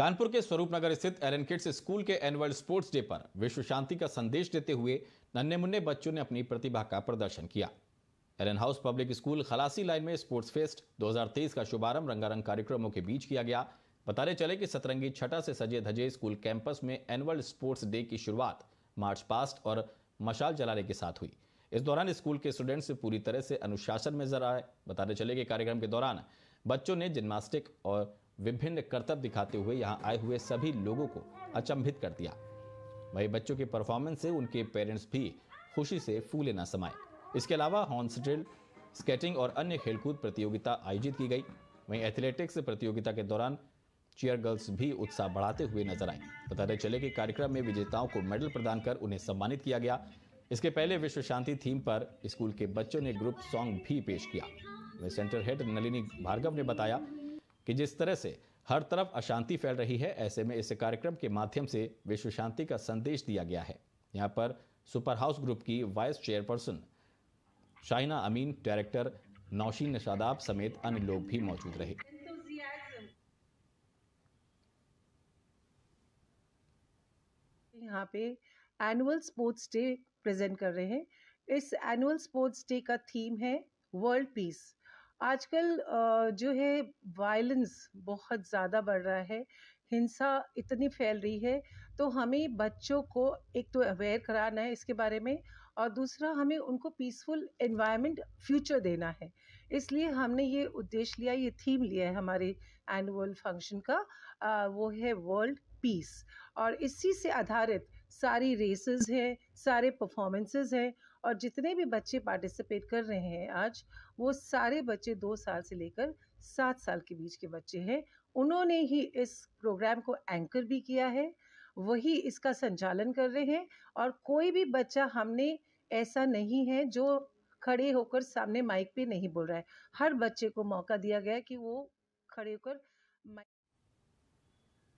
कानपुर के स्वरूप नगर स्थित L N kids school के एनुअल स्पोर्ट्स डे पर विश्व शांति का संदेश देते हुए नन्हे मुन्ने बच्चों ने अपनी प्रतिभा का प्रदर्शन किया Allen House Public School Khalasi line में स्पोर्ट्स फेस्ट 2023 का शुभारंभ रंगारंग कार्यक्रमों के बीच किया गया बताने चले कि सतरंगी छठा से सजे धजे स्कूल कैंपस में एनुअल स्पोर्ट्स डे की शुरुआत मार्च पास्ट और मशाल जलाने के साथ हुई इस दौरान स्कूल के स्टूडेंट्स पूरी तरह से अनुशासन में जरा आए बताते चले कि कार्यक्रम के दौरान बच्चों ने जिम्नास्टिक और विभिन्न कर्तव्य दिखाते हुए यहां आए हुए सभी लोगों को अचंभित कर दिया वही बच्चों के परफॉर्मेंस से उनके पेरेंट्स भी खुशी से फूले ना समाए इसके अलावा हॉन्सड्रिल स्केटिंग और अन्य खेलकूद प्रतियोगिता आयोजित की गई वहीं एथलेटिक्स प्रतियोगिता के दौरान चेयर गर्ल्स भी उत्साह बढ़ाते हुए नजर आई बताते चले कि कार्यक्रम में विजेताओं को मेडल प्रदान कर उन्हें सम्मानित किया गया इसके पहले विश्व शांति थीम पर स्कूल के बच्चों ने ग्रुप सॉन्ग भी पेश किया सेंटर हेड नलिनी भार्गव ने बताया कि जिस तरह से हर तरफ अशांति फैल रही है ऐसे में इस कार्यक्रम के माध्यम से विश्व शांति का संदेश दिया गया है यहाँ पर सुपर हाउस ग्रुप की vice chairperson Shaina Amin director Nausheen Shadab समेत अन्य लोग भी मौजूद रहे यहाँ पे एनुअल स्पोर्ट्स डे प्रेजेंट कर रहे हैं इस एनुअल स्पोर्ट्स डे का थीम है वर्ल्ड पीस आजकल जो है वायलेंस बहुत ज़्यादा बढ़ रहा है हिंसा इतनी फैल रही है तो हमें बच्चों को एक तो अवेयर कराना है इसके बारे में और दूसरा हमें उनको पीसफुल एनवायरनमेंट फ्यूचर देना है इसलिए हमने ये उद्देश्य लिया ये थीम लिया है हमारे एनुअल फंक्शन का आ, वो है वर्ल्ड पीस और इसी से आधारित सारी रेसेस है सारे परफॉर्मेंसेस है और जितने भी बच्चे पार्टिसिपेट कर रहे हैं आज वो सारे बच्चे दो साल से लेकर सात साल के बीच के बच्चे हैं उन्होंने ही इस प्रोग्राम को एंकर भी किया है वही इसका संचालन कर रहे हैं और कोई भी बच्चा हमने ऐसा नहीं है जो खड़े होकर सामने माइक पे नहीं बोल रहा है हर बच्चे को मौका दिया गया कि वो खड़े होकर माइक